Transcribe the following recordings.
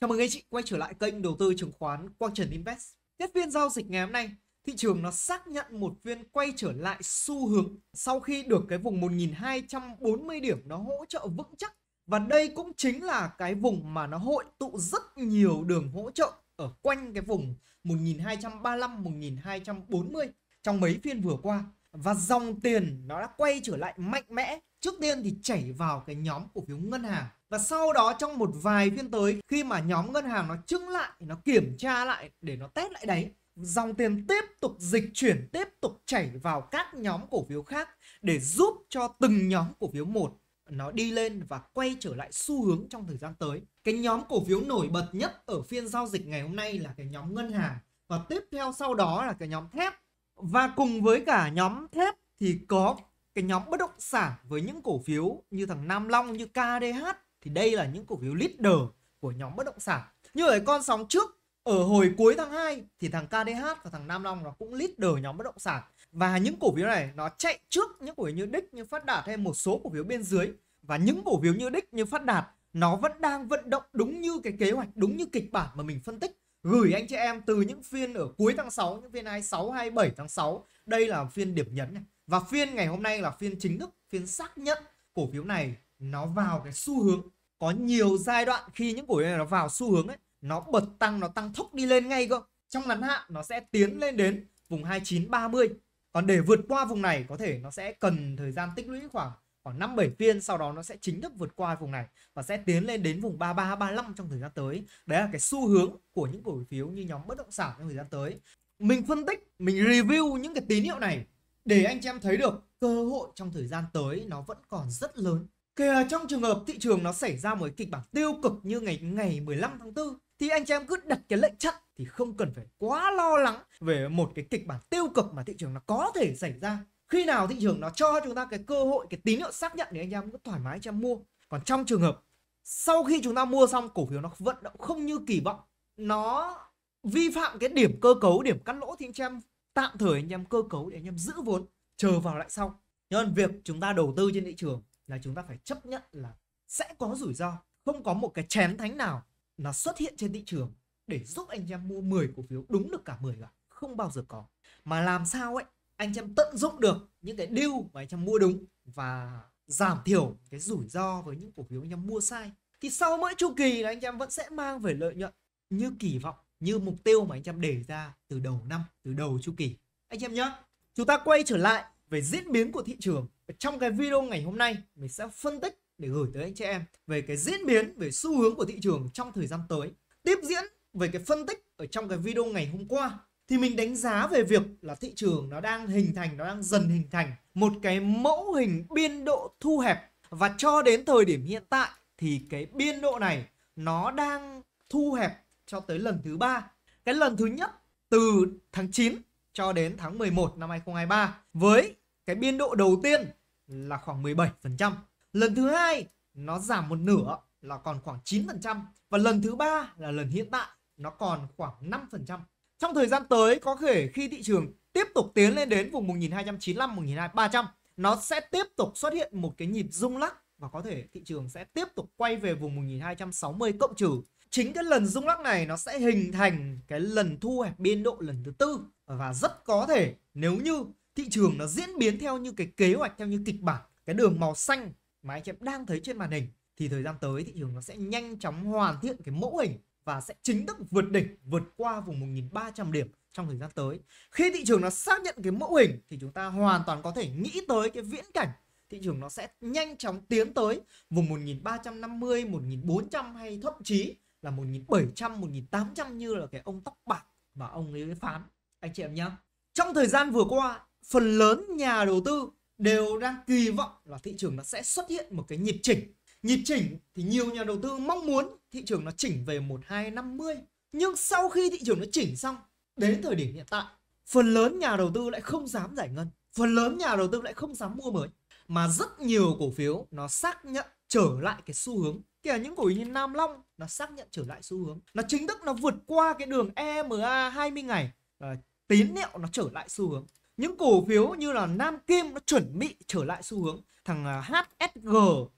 Chào mừng anh chị quay trở lại kênh đầu tư chứng khoán Quang Trần Invest. Tiếp phiên giao dịch ngày hôm nay, thị trường nó xác nhận một viên quay trở lại xu hướng sau khi được cái vùng 1240 điểm nó hỗ trợ vững chắc. Và đây cũng chính là cái vùng mà nó hội tụ rất nhiều đường hỗ trợ ở quanh cái vùng 1235 1240 trong mấy phiên vừa qua và dòng tiền nó đã quay trở lại mạnh mẽ Trước tiên thì chảy vào cái nhóm cổ phiếu ngân hàng và sau đó trong một vài phiên tới khi mà nhóm ngân hàng nó trứng lại, nó kiểm tra lại để nó test lại đấy dòng tiền tiếp tục dịch chuyển, tiếp tục chảy vào các nhóm cổ phiếu khác để giúp cho từng nhóm cổ phiếu một nó đi lên và quay trở lại xu hướng trong thời gian tới. Cái nhóm cổ phiếu nổi bật nhất ở phiên giao dịch ngày hôm nay là cái nhóm ngân hàng và tiếp theo sau đó là cái nhóm thép. Và cùng với cả nhóm thép thì có cái nhóm bất động sản với những cổ phiếu như thằng Nam Long như KDH thì đây là những cổ phiếu leader của nhóm bất động sản. Như ở con sóng trước ở hồi cuối tháng 2 thì thằng KDH và thằng Nam Long nó cũng leader nhóm bất động sản và những cổ phiếu này nó chạy trước những cổ phiếu như Đích như Phát Đạt hay một số cổ phiếu bên dưới và những cổ phiếu như Đích như Phát Đạt nó vẫn đang vận động đúng như cái kế hoạch, đúng như kịch bản mà mình phân tích gửi anh chị em từ những phiên ở cuối tháng 6, những phiên 26, 27 tháng 6. Đây là phiên điểm nhấn này. Và phiên ngày hôm nay là phiên chính thức, phiên xác nhận cổ phiếu này nó vào cái xu hướng. Có nhiều giai đoạn khi những cổ phiếu này nó vào xu hướng ấy, nó bật tăng, nó tăng thốc đi lên ngay cơ. Trong ngắn hạn nó sẽ tiến lên đến vùng 29 30 Còn để vượt qua vùng này có thể nó sẽ cần thời gian tích lũy khoảng khoảng 5 7 phiên sau đó nó sẽ chính thức vượt qua vùng này và sẽ tiến lên đến vùng 33 35 trong thời gian tới. Đấy là cái xu hướng của những cổ phiếu như nhóm bất động sản trong thời gian tới. Mình phân tích, mình review những cái tín hiệu này để anh chị em thấy được cơ hội trong thời gian tới nó vẫn còn rất lớn. Kìa trong trường hợp thị trường nó xảy ra một kịch bản tiêu cực như ngày ngày 15 tháng 4 thì anh chị em cứ đặt cái lệnh chặn thì không cần phải quá lo lắng về một cái kịch bản tiêu cực mà thị trường nó có thể xảy ra. Khi nào thị trường nó cho chúng ta cái cơ hội, cái tín hiệu xác nhận thì anh em cứ thoải mái cho em mua. Còn trong trường hợp sau khi chúng ta mua xong cổ phiếu nó vận động không như kỳ vọng, nó vi phạm cái điểm cơ cấu, điểm cắt lỗ thì anh chị em tạm thời anh em cơ cấu để anh em giữ vốn chờ vào lại sau nhưng việc chúng ta đầu tư trên thị trường là chúng ta phải chấp nhận là sẽ có rủi ro không có một cái chén thánh nào là xuất hiện trên thị trường để giúp anh em mua 10 cổ phiếu đúng được cả 10 cả không bao giờ có mà làm sao ấy anh em tận dụng được những cái deal mà anh em mua đúng và giảm thiểu cái rủi ro với những cổ phiếu anh em mua sai thì sau mỗi chu kỳ là anh em vẫn sẽ mang về lợi nhuận như kỳ vọng như mục tiêu mà anh em đề ra từ đầu năm, từ đầu chu kỳ. Anh em nhé, chúng ta quay trở lại về diễn biến của thị trường. trong cái video ngày hôm nay, mình sẽ phân tích để gửi tới anh chị em về cái diễn biến về xu hướng của thị trường trong thời gian tới. Tiếp diễn về cái phân tích ở trong cái video ngày hôm qua thì mình đánh giá về việc là thị trường nó đang hình thành, nó đang dần hình thành một cái mẫu hình biên độ thu hẹp và cho đến thời điểm hiện tại thì cái biên độ này nó đang thu hẹp cho tới lần thứ ba. Cái lần thứ nhất từ tháng 9 cho đến tháng 11 năm 2023 với cái biên độ đầu tiên là khoảng 17%. Lần thứ hai nó giảm một nửa là còn khoảng 9% và lần thứ ba là lần hiện tại nó còn khoảng 5%. Trong thời gian tới có thể khi thị trường tiếp tục tiến lên đến vùng 1295 12300 nó sẽ tiếp tục xuất hiện một cái nhịp rung lắc và có thể thị trường sẽ tiếp tục quay về vùng 1260 cộng trừ chính cái lần rung lắc này nó sẽ hình thành cái lần thu hẹp biên độ lần thứ tư và rất có thể nếu như thị trường nó diễn biến theo như cái kế hoạch theo như kịch bản cái đường màu xanh mà anh em đang thấy trên màn hình thì thời gian tới thị trường nó sẽ nhanh chóng hoàn thiện cái mẫu hình và sẽ chính thức vượt đỉnh vượt qua vùng 1.300 điểm trong thời gian tới khi thị trường nó xác nhận cái mẫu hình thì chúng ta hoàn toàn có thể nghĩ tới cái viễn cảnh thị trường nó sẽ nhanh chóng tiến tới vùng 1.350, 1.400 hay thậm chí là 1700 1800 như là cái ông tóc bạc mà ông ấy phán anh chị em nhá trong thời gian vừa qua phần lớn nhà đầu tư đều đang kỳ vọng là thị trường nó sẽ xuất hiện một cái nhịp chỉnh nhịp chỉnh thì nhiều nhà đầu tư mong muốn thị trường nó chỉnh về 1250 nhưng sau khi thị trường nó chỉnh xong đến thời điểm hiện tại phần lớn nhà đầu tư lại không dám giải ngân phần lớn nhà đầu tư lại không dám mua mới mà rất nhiều cổ phiếu nó xác nhận trở lại cái xu hướng kể những cổ phiếu như Nam Long nó xác nhận trở lại xu hướng nó chính thức nó vượt qua cái đường EMA 20 ngày à, tín hiệu nó trở lại xu hướng những cổ phiếu như là Nam Kim nó chuẩn bị trở lại xu hướng thằng ờ, HSG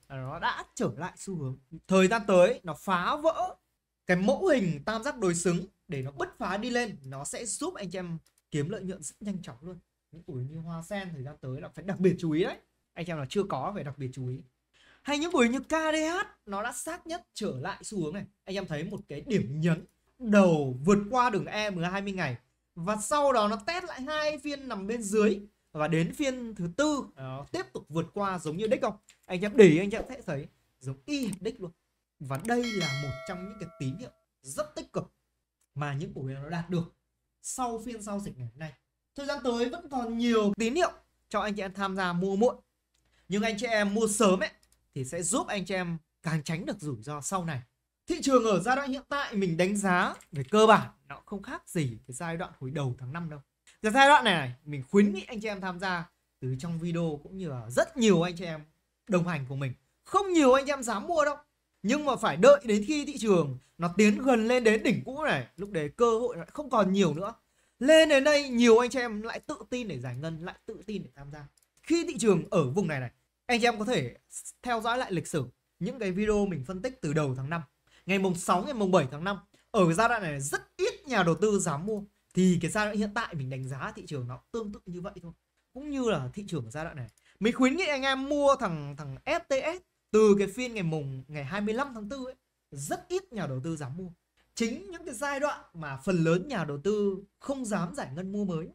ờ, nó đã trở lại xu hướng thời gian tới nó phá vỡ cái mẫu hình tam giác đối xứng để nó bứt phá đi lên nó sẽ giúp anh chị em kiếm lợi nhuận rất nhanh chóng luôn những cổ phiếu như hoa sen thời gian tới là phải đặc biệt chú ý đấy anh em là chưa có phải đặc biệt chú ý hay những buổi như KDH nó đã xác nhất trở lại xu hướng này anh em thấy một cái điểm nhấn đầu vượt qua đường EM 20 ngày và sau đó nó test lại hai phiên nằm bên dưới và đến phiên thứ tư nó tiếp tục vượt qua giống như đích không anh em để anh em sẽ thấy giống y đích luôn và đây là một trong những cái tín hiệu rất tích cực mà những cổ phiếu nó đạt được sau phiên giao dịch ngày hôm nay thời gian tới vẫn còn nhiều tín hiệu cho anh chị em tham gia mua muộn nhưng anh chị em mua sớm ấy thì sẽ giúp anh chị em càng tránh được rủi ro sau này. Thị trường ở giai đoạn hiện tại mình đánh giá về cơ bản nó không khác gì cái giai đoạn hồi đầu tháng 5 đâu. Giờ giai đoạn này, này mình khuyến nghị anh chị em tham gia từ trong video cũng như là rất nhiều anh chị em đồng hành của mình. Không nhiều anh chị em dám mua đâu. Nhưng mà phải đợi đến khi thị trường nó tiến gần lên đến đỉnh cũ này, lúc đấy cơ hội lại không còn nhiều nữa. Lên đến đây nhiều anh chị em lại tự tin để giải ngân, lại tự tin để tham gia. Khi thị trường ở vùng này này anh chị em có thể theo dõi lại lịch sử những cái video mình phân tích từ đầu tháng 5, ngày mùng 6 ngày mùng 7 tháng 5. Ở giai đoạn này rất ít nhà đầu tư dám mua thì cái giai đoạn hiện tại mình đánh giá thị trường nó tương tự như vậy thôi. Cũng như là thị trường ở giai đoạn này. Mình khuyến nghị anh em mua thằng thằng FTS từ cái phiên ngày mùng ngày 25 tháng 4 ấy, rất ít nhà đầu tư dám mua. Chính những cái giai đoạn mà phần lớn nhà đầu tư không dám giải ngân mua mới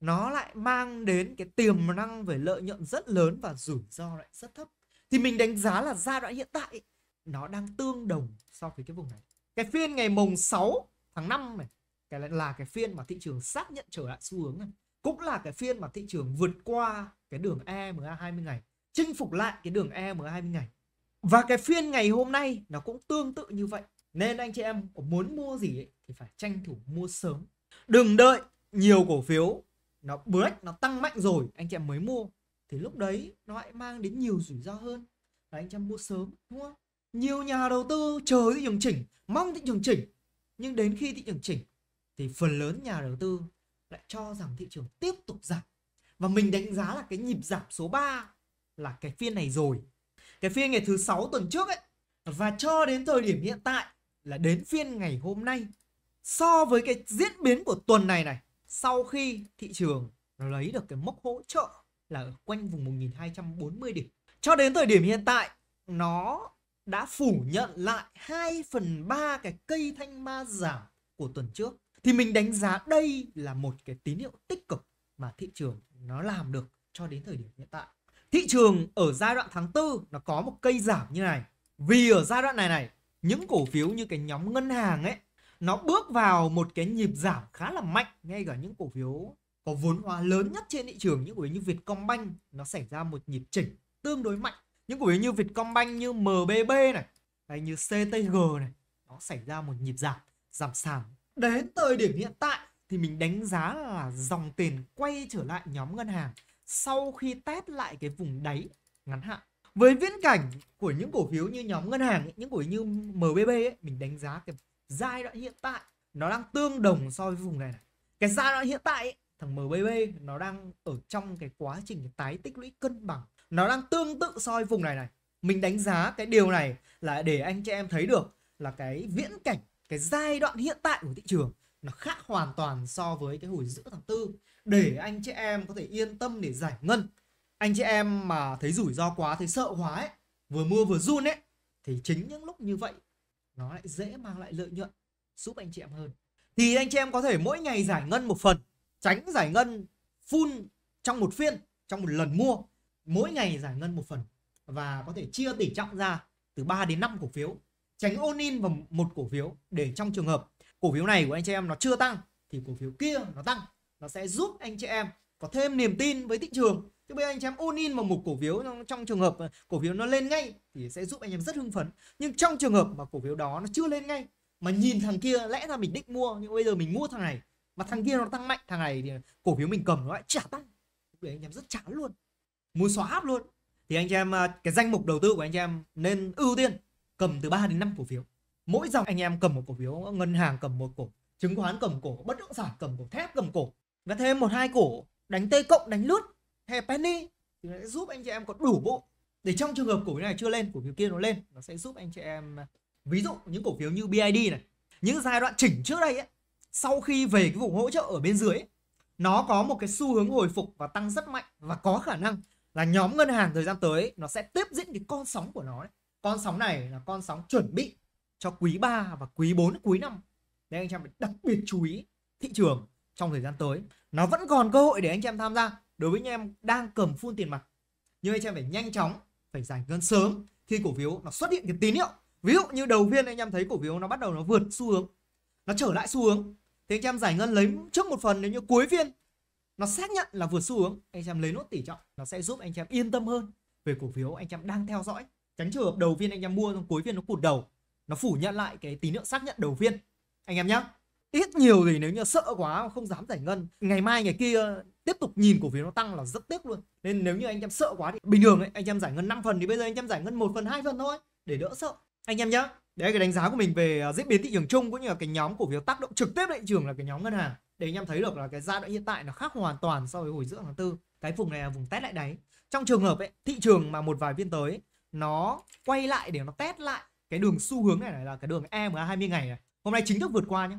nó lại mang đến cái tiềm năng về lợi nhuận rất lớn và rủi ro lại rất thấp thì mình đánh giá là giai đoạn hiện tại nó đang tương đồng so với cái vùng này cái phiên ngày mùng 6 tháng 5 này cái này là cái phiên mà thị trường xác nhận trở lại xu hướng này cũng là cái phiên mà thị trường vượt qua cái đường EMA 20 ngày chinh phục lại cái đường EMA 20 ngày và cái phiên ngày hôm nay nó cũng tương tự như vậy nên anh chị em muốn mua gì ấy, thì phải tranh thủ mua sớm đừng đợi nhiều cổ phiếu nó break nó tăng mạnh rồi anh chị em mới mua thì lúc đấy nó lại mang đến nhiều rủi ro hơn là anh chị em mua sớm đúng không nhiều nhà đầu tư chờ thị trường chỉnh mong thị trường chỉnh nhưng đến khi thị trường chỉnh thì phần lớn nhà đầu tư lại cho rằng thị trường tiếp tục giảm và mình đánh giá là cái nhịp giảm số 3 là cái phiên này rồi cái phiên ngày thứ sáu tuần trước ấy và cho đến thời điểm hiện tại là đến phiên ngày hôm nay so với cái diễn biến của tuần này này sau khi thị trường nó lấy được cái mốc hỗ trợ là ở quanh vùng 1240 điểm. Cho đến thời điểm hiện tại nó đã phủ nhận lại 2 phần 3 cái cây thanh ma giảm của tuần trước. Thì mình đánh giá đây là một cái tín hiệu tích cực mà thị trường nó làm được cho đến thời điểm hiện tại. Thị trường ở giai đoạn tháng 4 nó có một cây giảm như này. Vì ở giai đoạn này này, những cổ phiếu như cái nhóm ngân hàng ấy nó bước vào một cái nhịp giảm khá là mạnh ngay cả những cổ phiếu có vốn hóa lớn nhất trên thị trường những cổ phiếu như Vietcombank nó xảy ra một nhịp chỉnh tương đối mạnh những cổ phiếu như Vietcombank như MBB này hay như CTG này nó xảy ra một nhịp giảm giảm sàn đến thời điểm hiện tại thì mình đánh giá là dòng tiền quay trở lại nhóm ngân hàng sau khi test lại cái vùng đáy ngắn hạn với viễn cảnh của những cổ phiếu như nhóm ngân hàng ấy, những cổ phiếu như MBB ấy, mình đánh giá cái giai đoạn hiện tại nó đang tương đồng so với vùng này này cái giai đoạn hiện tại ấy, thằng MBB nó đang ở trong cái quá trình tái tích lũy cân bằng nó đang tương tự so với vùng này này mình đánh giá cái điều này là để anh chị em thấy được là cái viễn cảnh cái giai đoạn hiện tại của thị trường nó khác hoàn toàn so với cái hồi giữa tháng tư để anh chị em có thể yên tâm để giải ngân anh chị em mà thấy rủi ro quá thấy sợ quá ấy vừa mua vừa run ấy thì chính những lúc như vậy nó lại dễ mang lại lợi nhuận giúp anh chị em hơn thì anh chị em có thể mỗi ngày giải ngân một phần tránh giải ngân full trong một phiên trong một lần mua mỗi ngày giải ngân một phần và có thể chia tỷ trọng ra từ 3 đến 5 cổ phiếu tránh ôn in vào một cổ phiếu để trong trường hợp cổ phiếu này của anh chị em nó chưa tăng thì cổ phiếu kia nó tăng nó sẽ giúp anh chị em có thêm niềm tin với thị trường Thế bây giờ anh em ôn in vào một cổ phiếu trong trường hợp cổ phiếu nó lên ngay thì sẽ giúp anh em rất hưng phấn. Nhưng trong trường hợp mà cổ phiếu đó nó chưa lên ngay mà nhìn thằng kia lẽ ra mình định mua nhưng bây giờ mình mua thằng này mà thằng kia nó tăng mạnh, thằng này thì cổ phiếu mình cầm nó lại chả tăng. Thì anh em rất chán luôn. Muốn xóa áp luôn. Thì anh em à, cái danh mục đầu tư của anh em nên ưu tiên cầm từ 3 đến 5 cổ phiếu. Mỗi dòng anh em cầm một cổ phiếu, ngân hàng cầm một cổ, chứng khoán cầm cổ, bất động sản cầm cổ, thép cầm cổ và thêm một hai cổ đánh tây cộng đánh lướt hay penny thì nó sẽ giúp anh chị em có đủ bộ để trong trường hợp cổ phiếu này chưa lên cổ phiếu kia nó lên nó sẽ giúp anh chị em ví dụ những cổ phiếu như BID này những giai đoạn chỉnh trước đây ấy, sau khi về cái vùng hỗ trợ ở bên dưới nó có một cái xu hướng hồi phục và tăng rất mạnh và có khả năng là nhóm ngân hàng thời gian tới nó sẽ tiếp diễn cái con sóng của nó đấy. Con sóng này là con sóng chuẩn bị cho quý 3 và quý 4, quý năm Nên anh chị em phải đặc biệt chú ý thị trường trong thời gian tới. Nó vẫn còn cơ hội để anh chị em tham gia đối với anh em đang cầm phun tiền mặt nhưng anh em phải nhanh chóng phải giải ngân sớm khi cổ phiếu nó xuất hiện cái tín hiệu ví dụ như đầu phiên anh em thấy cổ phiếu nó bắt đầu nó vượt xu hướng nó trở lại xu hướng thì anh em giải ngân lấy trước một phần nếu như cuối phiên nó xác nhận là vượt xu hướng anh em lấy nốt tỷ trọng nó sẽ giúp anh em yên tâm hơn về cổ phiếu anh em đang theo dõi tránh trường hợp đầu phiên anh em mua trong cuối phiên nó cụt đầu nó phủ nhận lại cái tín hiệu xác nhận đầu phiên anh em nhé ít nhiều thì nếu như sợ quá không dám giải ngân ngày mai ngày kia tiếp tục nhìn cổ phiếu nó tăng là rất tiếc luôn nên nếu như anh em sợ quá thì bình thường ấy, anh em giải ngân 5 phần thì bây giờ anh em giải ngân một phần hai phần thôi để đỡ sợ anh em nhá đấy cái đánh giá của mình về à, diễn biến thị trường chung cũng như là cái nhóm cổ phiếu tác động trực tiếp thị trường là cái nhóm ngân hàng để anh em thấy được là cái giai đoạn hiện tại nó khác hoàn toàn so với hồi giữa tháng tư cái vùng này là vùng test lại đáy trong trường hợp ấy, thị trường mà một vài phiên tới nó quay lại để nó test lại cái đường xu hướng này, này là cái đường EMA 20 ngày này hôm nay chính thức vượt qua nhé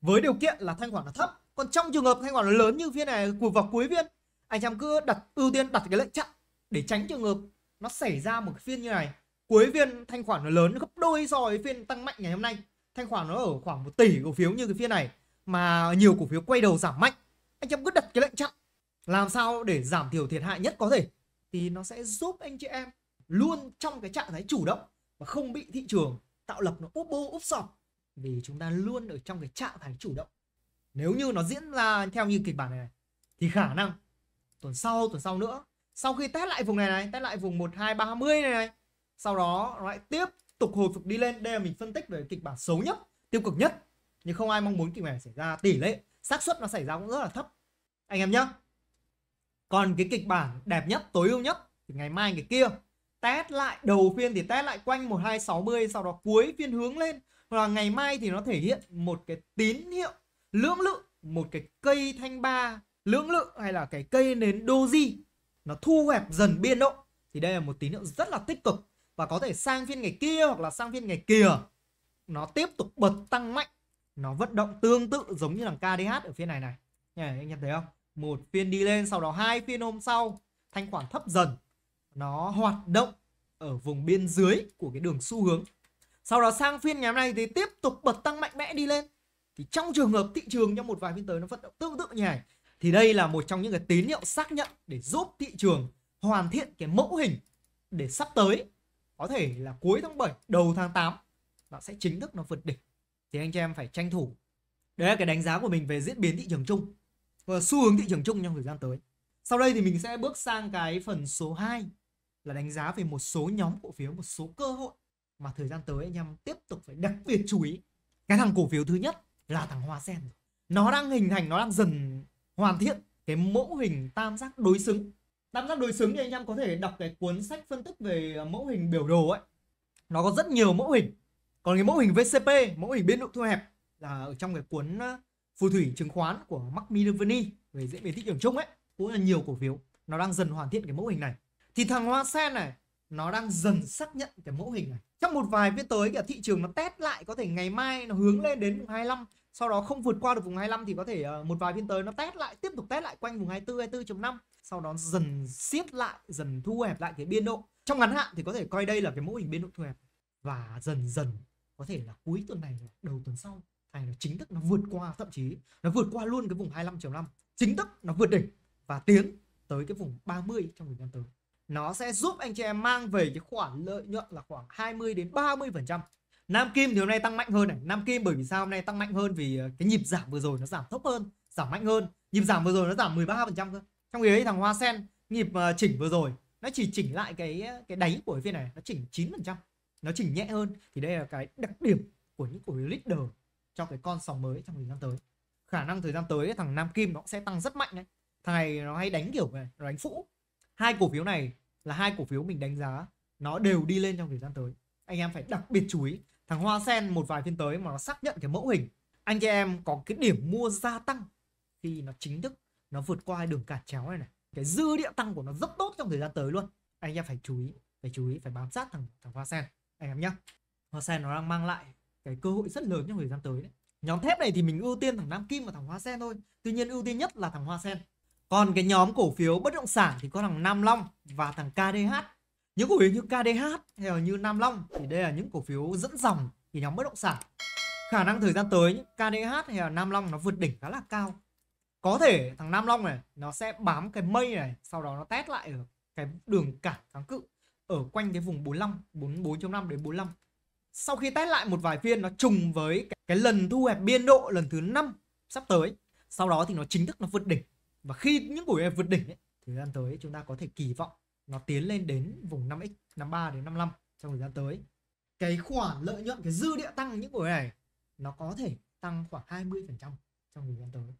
với điều kiện là thanh khoản là thấp còn trong trường hợp thanh khoản lớn như phiên này cùi vào cuối phiên anh em cứ đặt ưu tiên đặt cái lệnh chặn để tránh trường hợp nó xảy ra một phiên như này cuối phiên thanh khoản nó lớn gấp đôi so với phiên tăng mạnh ngày hôm nay thanh khoản nó ở khoảng một tỷ cổ phiếu như cái phiên này mà nhiều cổ phiếu quay đầu giảm mạnh anh em cứ đặt cái lệnh chặn làm sao để giảm thiểu thiệt hại nhất có thể thì nó sẽ giúp anh chị em luôn trong cái trạng thái chủ động và không bị thị trường tạo lập nó úp bô úp sọp vì chúng ta luôn ở trong cái trạng thái chủ động nếu như nó diễn ra theo như kịch bản này, này thì khả năng tuần sau tuần sau nữa sau khi test lại vùng này này test lại vùng một hai ba mươi này này sau đó nó lại tiếp tục hồi phục đi lên đây là mình phân tích về kịch bản xấu nhất tiêu cực nhất nhưng không ai mong muốn kịch bản xảy ra tỷ lệ xác suất nó xảy ra cũng rất là thấp anh em nhé còn cái kịch bản đẹp nhất tối ưu nhất thì ngày mai ngày kia test lại đầu phiên thì test lại quanh 1260 sau đó cuối phiên hướng lên hoặc là ngày mai thì nó thể hiện một cái tín hiệu lưỡng lự một cái cây thanh ba lưỡng lự hay là cái cây nến doji nó thu hẹp dần biên độ thì đây là một tín hiệu rất là tích cực và có thể sang phiên ngày kia hoặc là sang phiên ngày kia nó tiếp tục bật tăng mạnh nó vận động tương tự giống như là KDH ở phiên này này Nhờ, anh nhận thấy không một phiên đi lên sau đó hai phiên hôm sau thanh khoản thấp dần nó hoạt động ở vùng biên dưới của cái đường xu hướng sau đó sang phiên ngày hôm nay thì tiếp tục bật tăng mạnh mẽ đi lên thì trong trường hợp thị trường trong một vài phiên tới nó vận động tương tự như này thì đây là một trong những cái tín hiệu xác nhận để giúp thị trường hoàn thiện cái mẫu hình để sắp tới có thể là cuối tháng 7 đầu tháng 8 nó sẽ chính thức nó vượt đỉnh thì anh chị em phải tranh thủ đấy là cái đánh giá của mình về diễn biến thị trường chung và xu hướng thị trường chung trong thời gian tới sau đây thì mình sẽ bước sang cái phần số 2 là đánh giá về một số nhóm cổ phiếu một số cơ hội mà thời gian tới anh em tiếp tục phải đặc biệt chú ý cái thằng cổ phiếu thứ nhất là thằng hoa sen nó ừ. đang hình thành nó đang dần hoàn thiện cái mẫu hình tam giác đối xứng tam giác đối xứng thì anh em có thể đọc cái cuốn sách phân tích về ờ, mẫu hình biểu đồ ấy nó có rất nhiều mẫu hình còn cái mẫu hình VCP mẫu hình biên độ thu hẹp là ở trong cái cuốn ờ, phù thủy chứng khoán của Mark Minervini về diễn biến thị trường chung ấy cũng là nhiều cổ phiếu nó đang dần hoàn thiện cái mẫu hình này thì thằng hoa sen này nó đang dần xác nhận cái mẫu hình này trong một vài phiên tới cả thị trường nó test lại có thể ngày mai nó hướng lên đến vùng 25 sau đó không vượt qua được vùng 25 thì có thể ờ, một vài phiên tới nó test lại tiếp tục test lại quanh vùng 24 24.5 sau đó dần siết lại dần thu hẹp lại cái biên độ trong ngắn hạn thì có thể coi đây là cái mẫu hình biên độ thu hẹp và dần dần có thể là cuối tuần này đầu tuần sau này nó chính thức nó vượt qua thậm chí nó vượt qua luôn cái vùng 25.5 chính thức nó vượt đỉnh và tiến tới cái vùng 30 trong thời gian tới nó sẽ giúp anh chị em mang về cái khoản lợi nhuận là khoảng 20 đến 30 phần trăm Nam Kim thì hôm nay tăng mạnh hơn này Nam Kim bởi vì sao hôm nay tăng mạnh hơn vì ờ, cái nhịp giảm vừa rồi nó giảm thấp hơn giảm mạnh hơn nhịp giảm vừa rồi nó giảm 13 phần trăm cơ trong khi ấy thằng Hoa Sen nhịp ờ, chỉnh vừa rồi nó chỉ chỉnh lại cái ờ, cái đáy của phiên này nó chỉnh 9 phần trăm nó chỉnh nhẹ hơn thì đây là cái đặc điểm của những cổ phiếu leader cho cái con sóng mới trong thời gian tới khả năng thời gian tới thằng Nam Kim nó sẽ tăng rất mạnh đấy thằng này nó hay đánh kiểu này nó đánh phũ hai cổ phiếu này là hai cổ phiếu mình đánh giá nó đều đi lên trong thời gian tới anh em phải đặc biệt chú ý thằng hoa sen một vài phiên tới mà nó xác nhận cái mẫu hình anh chị em có cái điểm mua gia tăng khi nó chính thức nó vượt qua đường cản chéo này này cái dư địa tăng của nó rất tốt trong thời gian tới luôn anh em phải chú ý phải chú ý phải bám sát thằng thằng hoa sen anh em nhé hoa sen nó đang mang lại cái cơ hội rất lớn trong thời gian tới đấy nhóm thép này thì mình ưu tiên thằng nam kim và thằng hoa sen thôi tuy nhiên ưu tiên nhất là thằng hoa sen còn cái nhóm cổ phiếu bất động sản thì có thằng nam long và thằng KDH những cổ phiếu như KDH hay là như Nam Long thì đây là những cổ phiếu dẫn dòng thì nhóm bất động sản khả năng thời gian tới KDH hay là Nam Long nó vượt đỉnh khá là cao có thể thằng Nam Long này nó sẽ bám cái mây này sau đó nó test lại ở cái đường cản kháng cự ở quanh cái vùng 45 44.5 đến 45 sau khi test lại một vài phiên nó trùng với cái, cái lần thu hẹp biên độ lần thứ 5 sắp tới sau đó thì nó chính thức nó vượt đỉnh và khi những cổ phiếu vượt đỉnh ấy, thời gian tới chúng ta có thể kỳ vọng nó tiến lên đến vùng 5x 53 đến 55 trong thời gian tới cái khoản lợi nhuận cái dư địa tăng những buổi này nó có thể tăng khoảng 20 phần trăm trong thời gian tới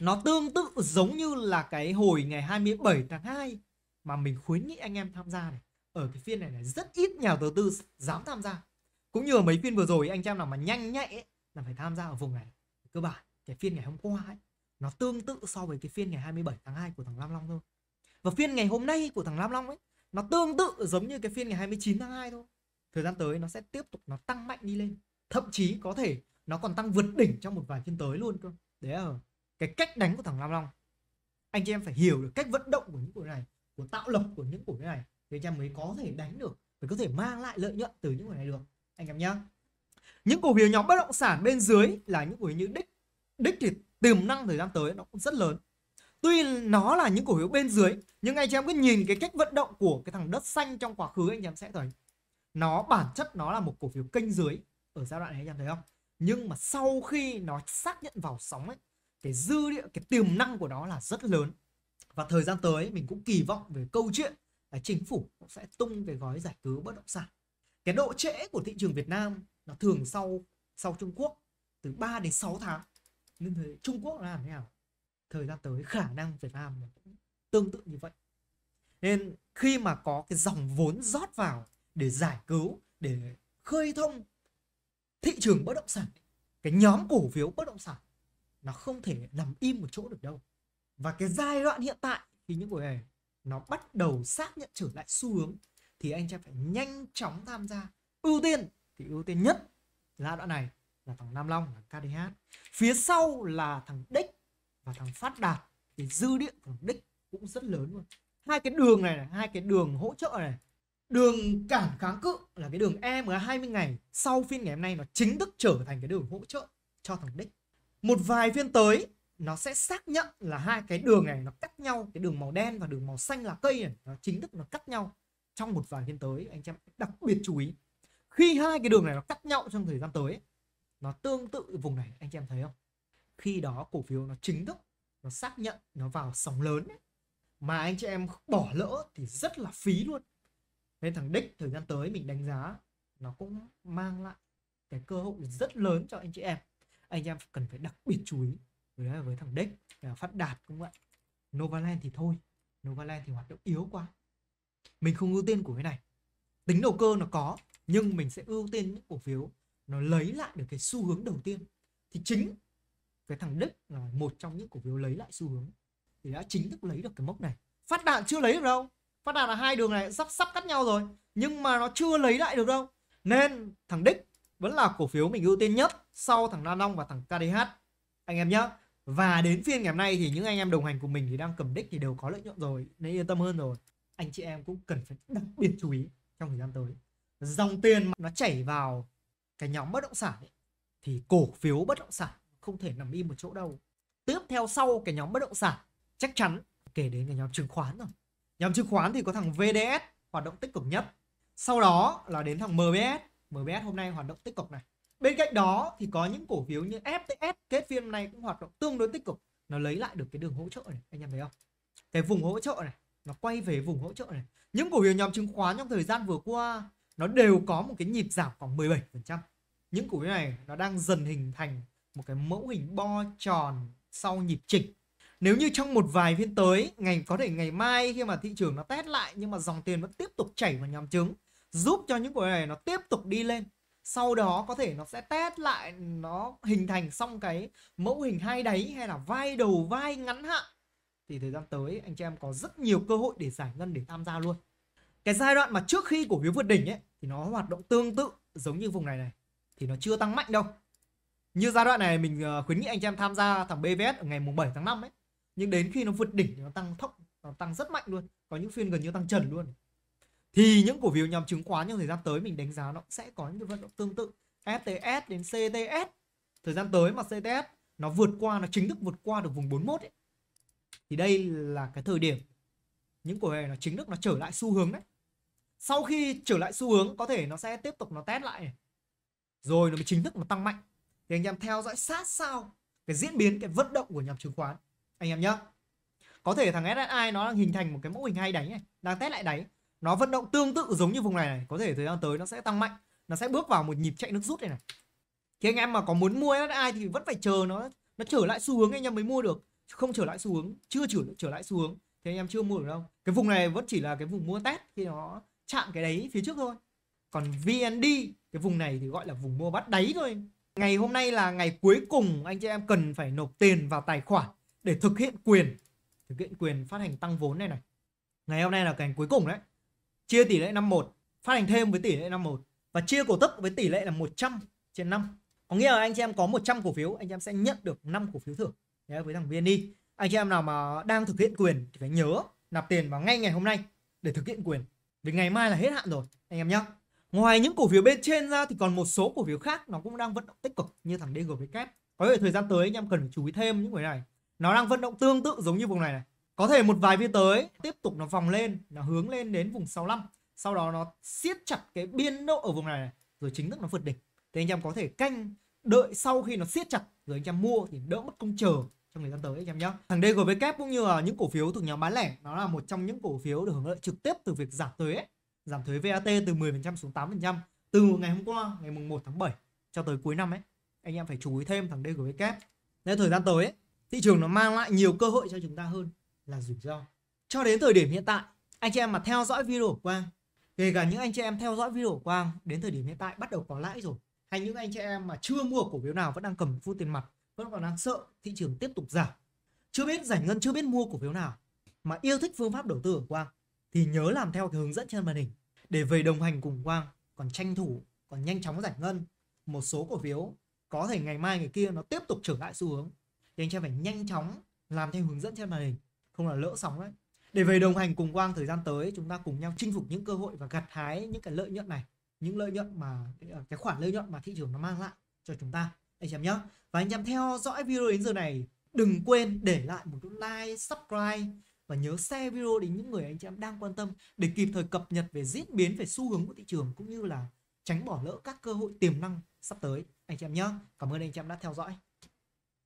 nó tương tự giống như là cái hồi ngày 27 tháng 2 mà mình khuyến nghị anh em tham gia này ở cái phiên này là rất ít nhà đầu tư dám tham gia cũng như ở mấy phiên vừa rồi anh em nào mà nhanh nhạy ấy, là phải tham gia ở vùng này cơ bản cái phiên ngày hôm qua ấy, nó tương tự so với cái phiên ngày 27 tháng 2 của thằng Lam Long thôi và phiên ngày hôm nay của thằng Lam Long ấy nó tương tự giống như cái phiên ngày 29 tháng 2 thôi thời gian tới nó sẽ tiếp tục nó tăng mạnh đi lên thậm chí có thể nó còn tăng vượt đỉnh trong một vài phiên tới luôn cơ đấy là cái cách đánh của thằng Lam Long anh chị em phải hiểu được cách vận động của những cổ này của tạo lập của những cổ này thì anh em mới có thể đánh được mới có thể mang lại lợi nhuận từ những cổ này được anh em nhá những cổ phiếu nhóm bất động sản bên dưới là những cổ như đích đích thì tiềm năng thời gian tới nó cũng rất lớn Tuy nó là những cổ phiếu bên dưới nhưng anh chị em cứ nhìn cái cách vận động của cái thằng đất xanh trong quá khứ anh em sẽ thấy nó bản chất nó là một cổ phiếu kênh dưới ở giai đoạn này anh em thấy không? Nhưng mà sau khi nó xác nhận vào sóng ấy, cái dư địa, cái tiềm năng của nó là rất lớn. Và thời gian tới mình cũng kỳ vọng về câu chuyện là chính phủ cũng sẽ tung cái gói giải cứu bất động sản. Cái độ trễ của thị trường Việt Nam nó thường sau sau Trung Quốc từ 3 đến 6 tháng. Nên thế Trung Quốc làm thế nào? thời gian tới khả năng Việt Nam tương tự như vậy nên khi mà có cái dòng vốn rót vào để giải cứu để khơi thông thị trường bất động sản cái nhóm cổ phiếu bất động sản nó không thể nằm im một chỗ được đâu và cái giai đoạn hiện tại thì những buổi này nó bắt đầu xác nhận trở lại xu hướng thì anh sẽ phải nhanh chóng tham gia ưu tiên thì ưu tiên nhất giai đoạn này là thằng Nam Long là KDH phía sau là thằng Đích và thằng phát đạt thì dư địa của thằng đích cũng rất lớn luôn hai cái đường này, này hai cái đường hỗ trợ này đường cản kháng cự là cái đường EMA 20 ngày sau phiên ngày hôm nay nó chính thức trở thành cái đường hỗ trợ cho thằng đích một vài phiên tới nó sẽ xác nhận là hai cái đường này nó cắt nhau cái đường màu đen và đường màu xanh là cây này nó chính thức nó cắt nhau trong một vài phiên tới anh em đặc biệt chú ý khi hai cái đường này nó cắt nhau trong thời gian tới nó tương tự vùng này anh em thấy không khi đó cổ phiếu nó chính thức nó xác nhận nó vào sóng lớn ấy. mà anh chị em bỏ lỡ thì rất là phí luôn nên thằng đích thời gian tới mình đánh giá nó cũng mang lại cái cơ hội rất lớn cho anh chị em anh chị em cần phải đặc biệt chú ý với với thằng đích phát đạt cũng vậy novaland thì thôi novaland thì hoạt động yếu quá mình không ưu tiên của cái này tính đầu cơ nó có nhưng mình sẽ ưu tiên những cổ phiếu nó lấy lại được cái xu hướng đầu tiên thì chính cái thằng Đức là một trong những cổ phiếu lấy lại xu hướng thì đã chính thức lấy được cái mốc này phát đạn chưa lấy được đâu phát đạn là hai đường này sắp sắp cắt nhau rồi nhưng mà nó chưa lấy lại được đâu nên thằng Đích vẫn là cổ phiếu mình ưu tiên nhất sau thằng Nam Long và thằng KDH anh em nhé và đến phiên ngày hôm nay thì những anh em đồng hành của mình thì đang cầm Đích thì đều có lợi nhuận rồi nên yên tâm hơn rồi anh chị em cũng cần phải đặc biệt chú ý trong thời gian tới dòng tiền nó chảy vào cái nhóm bất động sản ấy, thì cổ phiếu bất động sản không thể nằm im một chỗ đâu tiếp theo sau cái nhóm bất động sản chắc chắn kể đến cái nhóm chứng khoán rồi nhóm chứng khoán thì có thằng VDS hoạt động tích cực nhất sau đó là đến thằng MBS MBS hôm nay hoạt động tích cực này bên cạnh đó thì có những cổ phiếu như FTS kết phiên hôm nay cũng hoạt động tương đối tích cực nó lấy lại được cái đường hỗ trợ này anh em thấy không cái vùng hỗ trợ này nó quay về vùng hỗ trợ này những cổ phiếu nhóm chứng khoán trong thời gian vừa qua nó đều có một cái nhịp giảm khoảng 17% những cổ phiếu này nó đang dần hình thành một cái mẫu hình bo tròn sau nhịp chỉnh nếu như trong một vài phiên tới ngày có thể ngày mai khi mà thị trường nó test lại nhưng mà dòng tiền vẫn tiếp tục chảy vào nhóm chứng giúp cho những cổ này nó tiếp tục đi lên sau đó có thể nó sẽ test lại nó hình thành xong cái mẫu hình hai đáy hay là vai đầu vai ngắn hạn thì thời gian tới anh chị em có rất nhiều cơ hội để giải ngân để tham gia luôn cái giai đoạn mà trước khi cổ phiếu vượt đỉnh ấy thì nó hoạt động tương tự giống như vùng này này thì nó chưa tăng mạnh đâu như giai đoạn này mình ờ, khuyến nghị anh em tham gia thằng BVS ở ngày mùng 7 tháng 5 ấy. Nhưng đến khi nó vượt đỉnh nó tăng thốc, nó tăng rất mạnh luôn. Có những phiên gần như tăng trần luôn. Thì những cổ phiếu nhóm chứng khoán trong thời gian tới mình đánh giá nó sẽ có những cái vận động tương tự. FTS đến CTS. Thời gian tới mà CTS nó vượt qua, nó chính thức vượt qua được vùng 41 ấy. Thì đây là cái thời điểm những cổ phiếu nó chính thức nó trở lại xu hướng đấy. Sau khi trở lại xu hướng có thể nó sẽ tiếp tục nó test lại Rồi nó mới chính thức nó tăng mạnh để anh em theo dõi sát sao cái diễn biến cái vận động của nhóm chứng khoán anh em nhé có thể thằng SSI nó đang hình thành một cái mẫu hình hay đáy này đang test lại đáy nó vận động tương tự giống như vùng này này có thể thời gian tới nó sẽ tăng mạnh nó sẽ bước vào một nhịp chạy nước rút này này khi anh em mà có muốn mua SSI thì vẫn phải chờ nó nó trở lại xu hướng anh em mới mua được không trở lại xu hướng chưa trở trở lại xu hướng thì anh em chưa mua được đâu cái vùng này vẫn chỉ là cái vùng mua test khi nó chạm cái đấy phía trước thôi còn VND cái vùng này thì gọi là vùng mua bắt đáy thôi Ngày hôm nay là ngày cuối cùng anh chị em cần phải nộp tiền vào tài khoản để thực hiện quyền thực hiện quyền phát hành tăng vốn này này. Ngày hôm nay là ngày cuối cùng đấy. Chia tỷ lệ 51, phát hành thêm với tỷ lệ 51 và chia cổ tức với tỷ lệ là 100 trên 5. Có nghĩa là anh chị em có 100 cổ phiếu, anh chị em sẽ nhận được 5 cổ phiếu thưởng. Đấy, với thằng VNI. Anh chị em nào mà đang thực hiện quyền thì phải nhớ nạp tiền vào ngay ngày hôm nay để thực hiện quyền. Vì ngày mai là hết hạn rồi anh em nhé. Ngoài những cổ phiếu bên trên ra thì còn một số cổ phiếu khác nó cũng đang vận động tích cực như thằng DGV kép. Có thể thời gian tới anh em cần phải chú ý thêm những cái này. Nó đang vận động tương tự giống như vùng này này. Có thể một vài phiên tới tiếp tục nó vòng lên, nó hướng lên đến vùng 65. Sau đó nó siết chặt cái biên độ ở vùng này, này rồi chính thức nó vượt đỉnh. Thì anh em có thể canh đợi sau khi nó siết chặt rồi anh em mua thì đỡ mất công chờ trong thời gian tới anh em nhé. Thằng DGV cũng như là những cổ phiếu thuộc nhóm bán lẻ nó là một trong những cổ phiếu được hưởng lợi trực tiếp từ việc giảm thuế giảm thuế VAT từ 10% xuống 8% từ ngày hôm qua ngày mùng 1 tháng 7 cho tới cuối năm ấy anh em phải chú ý thêm thằng DGB kép e nên thời gian tới ấy, thị trường nó mang lại nhiều cơ hội cho chúng ta hơn là rủi ro cho đến thời điểm hiện tại anh chị em mà theo dõi video của Quang kể cả những anh chị em theo dõi video của Quang đến thời điểm hiện tại bắt đầu có lãi rồi hay những anh chị em mà chưa mua cổ phiếu nào vẫn đang cầm phu tiền mặt vẫn còn đang sợ thị trường tiếp tục giảm chưa biết giải ngân chưa biết mua cổ phiếu nào mà yêu thích phương pháp đầu tư của Quang thì nhớ làm theo cái hướng dẫn trên màn hình để về đồng hành cùng Quang còn tranh thủ còn nhanh chóng giải ngân một số cổ phiếu có thể ngày mai ngày kia nó tiếp tục trở lại xu hướng thì anh em phải nhanh chóng làm theo hướng dẫn trên màn hình không là lỡ sóng đấy để về đồng hành cùng Quang thời gian tới chúng ta cùng nhau chinh phục những cơ hội và gặt hái những cái lợi nhuận này những lợi nhuận mà cái khoản lợi nhuận mà thị trường nó mang lại cho chúng ta anh em nhé và anh em theo dõi video đến giờ này đừng quên để lại một like subscribe và nhớ share video đến những người anh chị em đang quan tâm để kịp thời cập nhật về diễn biến về xu hướng của thị trường cũng như là tránh bỏ lỡ các cơ hội tiềm năng sắp tới anh chị em nhé. Cảm ơn anh chị em đã theo dõi.